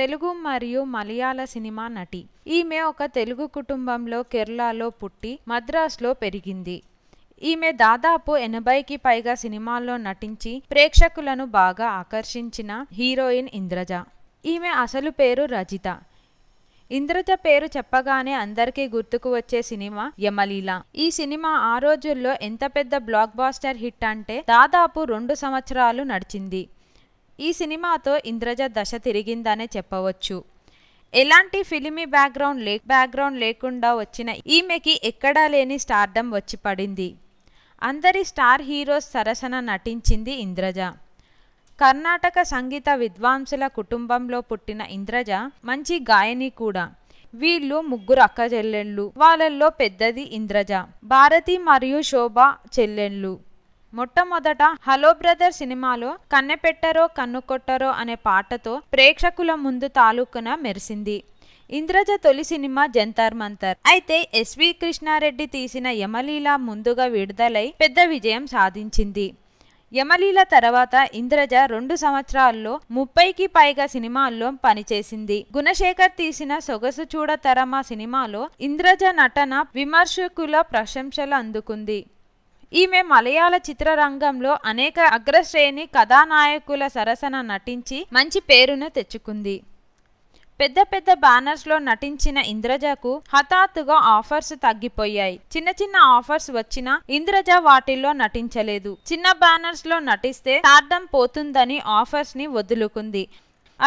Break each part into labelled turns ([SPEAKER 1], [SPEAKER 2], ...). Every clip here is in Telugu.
[SPEAKER 1] తెలుగు మరియు మలయాళ సినిమా నటి ఈమె ఒక తెలుగు కుటుంబంలో కేరళలో పుట్టి మద్రాసులో పెరిగింది ఈమె దాదాపు ఎనభైకి పైగా సినిమాల్లో నటించి ప్రేక్షకులను బాగా ఆకర్షించిన హీరోయిన్ ఇంద్రజ ఈమె అసలు పేరు రజిత ఇంద్రజ పేరు చెప్పగానే అందరికీ గుర్తుకు వచ్చే సినిమా యమలీల ఈ సినిమా ఆ రోజుల్లో ఎంత పెద్ద బ్లాక్ బాస్టర్ హిట్ అంటే దాదాపు రెండు సంవత్సరాలు నడిచింది ఈ సినిమాతో ఇంద్రజ దశ తిరిగిందనే చెప్పవచ్చు ఎలాంటి ఫిలిమీ బ్యాక్గ్రౌండ్ లే బ్యాక్గ్రౌండ్ లేకుండా వచ్చిన ఈమెకి ఎక్కడా లేని స్టార్డమ్ వచ్చి పడింది అందరి స్టార్ హీరోస్ సరసన నటించింది ఇంద్రజ కర్ణాటక సంగీత విద్వాంసుల కుటుంబంలో పుట్టిన ఇంద్రజ మంచి గాయని కూడా వీళ్ళు ముగ్గురు అక్క చెల్లెళ్ళు వాళ్ళల్లో పెద్దది ఇంద్రజ భారతి మరియు శోభ చెల్లెళ్ళు మొట్టమొదట హలో బ్రదర్ సినిమాలో కన్నెపెట్టరో కన్నుకొట్టరో అనే పాటతో ప్రేక్షకుల ముందు తాలూకున మెరిసింది ఇంద్రజ తొలి సినిమా జంతర్ మంతర్ అయితే ఎస్వి కృష్ణారెడ్డి తీసిన యమలీల ముందుగా విడుదలై పెద్ద విజయం సాధించింది యమలీల తర్వాత ఇంద్రజ రెండు సంవత్సరాల్లో ముప్పైకి పైగా సినిమాల్లో పనిచేసింది గుణశేఖర్ తీసిన సొగసు చూడతరమా సినిమాలో ఇంద్రజ నటన విమర్శకుల ప్రశంసలు అందుకుంది ఈమె మలయాళ చిత్రరంగంలో అనేక అగ్రశ్రేణి కథానాయకుల సరసన నటించి మంచి పేరును తెచ్చుకుంది పెద్ద పెద్ద బ్యానర్స్లో నటించిన ఇంద్రజకు హఠాత్తుగా ఆఫర్స్ తగ్గిపోయాయి చిన్న చిన్న ఆఫర్స్ వచ్చినా ఇంద్రజ వాటిల్లో నటించలేదు చిన్న బ్యానర్స్లో నటిస్తే తార్థం పోతుందని ఆఫర్స్ని వదులుకుంది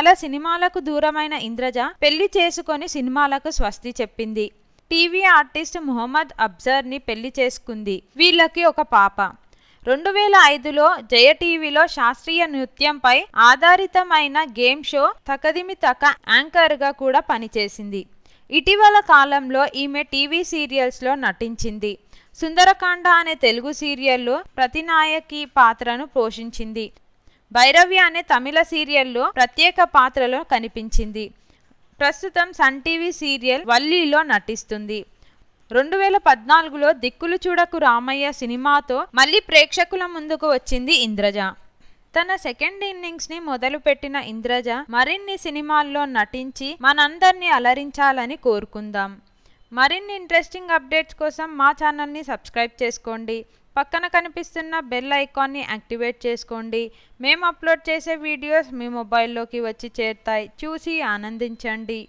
[SPEAKER 1] అలా సినిమాలకు దూరమైన ఇంద్రజ పెళ్లి చేసుకొని సినిమాలకు స్వస్తి చెప్పింది టీవీ ఆర్టిస్ట్ మొహమ్మద్ అబ్జర్ని పెళ్లి చేసుకుంది వీళ్ళకి ఒక పాప రెండు వేల ఐదులో జయ టీవీలో శాస్త్రీయ నృత్యంపై ఆధారితమైన గేమ్ షో తకదిమి తక యాంకర్గా కూడా పనిచేసింది ఇటీవల కాలంలో ఈమె టీవీ సీరియల్స్లో నటించింది సుందరకాండ అనే తెలుగు సీరియల్లో ప్రతినాయకి పాత్రను పోషించింది భైరవి అనే తమిళ సీరియల్లో ప్రత్యేక పాత్రలో కనిపించింది ప్రస్తుతం సన్ టీవీ సీరియల్ వల్లీలో నటిస్తుంది రెండు వేల పద్నాలుగులో దిక్కులు చూడకు రామయ్య సినిమాతో మళ్ళీ ప్రేక్షకుల ముందుకు వచ్చింది ఇంద్రజ తన సెకండ్ ఇన్నింగ్స్ని మొదలుపెట్టిన ఇంద్రజ మరిన్ని సినిమాల్లో నటించి మనందరినీ అలరించాలని కోరుకుందాం మరిన్ని ఇంట్రెస్టింగ్ అప్డేట్స్ కోసం మా ఛానల్ని సబ్స్క్రైబ్ చేసుకోండి పక్కన కనిపిస్తున్న బెల్ ఐకాన్ని యాక్టివేట్ చేసుకోండి మేము అప్లోడ్ చేసే వీడియోస్ మీ మొబైల్లోకి వచ్చి చేరుతాయి చూసి ఆనందించండి